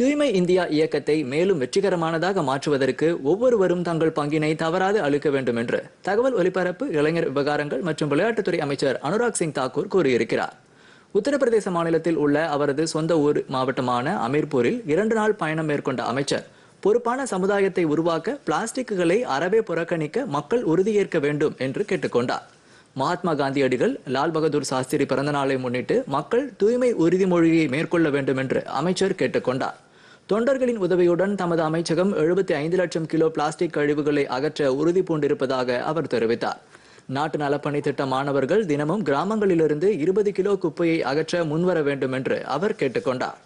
தூய்மை இந்தியா இயக்கத்தை மேலும் வெற்றிகரமானதாக மாற்றுவதற்கு ஒவ்வொருவரும் தங்கள் பங்கினை தவறாது அளிக்க வேண்டும் என்று தகவல் ஒலிபரப்பு இளைஞர் விவகாரங்கள் மற்றும் விளையாட்டுத்துறை அமைச்சர் அனுராக் சிங் தாக்கூர் கூறியிருக்கிறார் உத்தரப்பிரதேச மாநிலத்தில் உள்ள அவரது சொந்த ஊர் மாவட்டமான அமீர்பூரில் இரண்டு நாள் பயணம் மேற்கொண்ட அமைச்சர் பொறுப்பான சமுதாயத்தை உருவாக்க பிளாஸ்டிக்குகளை அறவே புறக்கணிக்க மக்கள் உறுதியேற்க வேண்டும் என்று கேட்டுக்கொண்டார் மகாத்மா காந்தியடிகள் லால் பகதூர் சாஸ்திரி பிறந்த நாளை முன்னிட்டு மக்கள் தூய்மை உறுதிமொழியை மேற்கொள்ள வேண்டும் என்று அமைச்சர் கேட்டுக்கொண்டார் தொண்டர்களின் உதவியுடன் தமது அமைச்சகம் எழுபத்தி ஐந்து லட்சம் கிலோ பிளாஸ்டிக் கழிவுகளை அகற்ற உறுதி பூண்டிருப்பதாக அவர் தெரிவித்தார் நாட்டு நலப்பணி திட்ட மாணவர்கள் தினமும் கிராமங்களிலிருந்து இருபது கிலோ குப்பையை அகற்ற முன்வர வேண்டும் என்று அவர் கேட்டுக்கொண்டார்